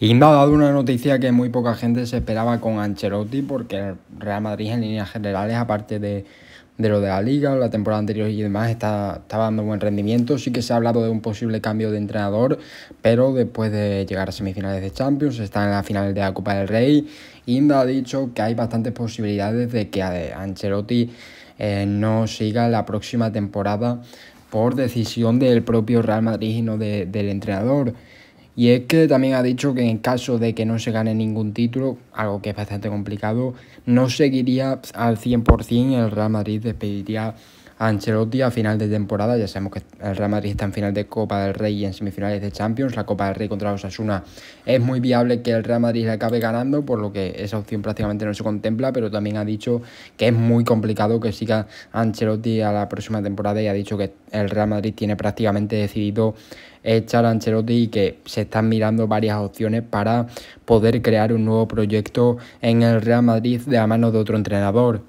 Y ha dado una noticia que muy poca gente se esperaba con Ancelotti, porque el Real Madrid en líneas generales, aparte de, lo de la liga, la temporada anterior y demás, está, dando buen rendimiento. Sí que se ha hablado de un posible cambio de entrenador, pero después de llegar a semifinales de Champions, está en la final de la Copa del Rey. Inda ha dicho que hay bastantes posibilidades de que eh, Ancelotti eh, no siga la próxima temporada por decisión del propio Real Madrid y no del entrenador. Y es que también ha dicho que en caso de que no se gane ningún título, algo que es bastante complicado. No seguiría pues, al 100% el Real Madrid, despediría a Ancelotti a final de temporada. Ya sabemos que el Real Madrid está en final de Copa del Rey y en semifinales de Champions. La Copa del Rey contra Osasuna es muy viable que el Real Madrid le acabe ganando, por lo que esa opción prácticamente no se contempla, pero también ha dicho que es muy complicado que siga Ancelotti a la próxima temporada y ha dicho que el Real Madrid tiene prácticamente decidido echar a Ancelotti y que se están mirando varias opciones para poder crear un nuevo proyecto en el Real Madrid de la mano de otro entrenador.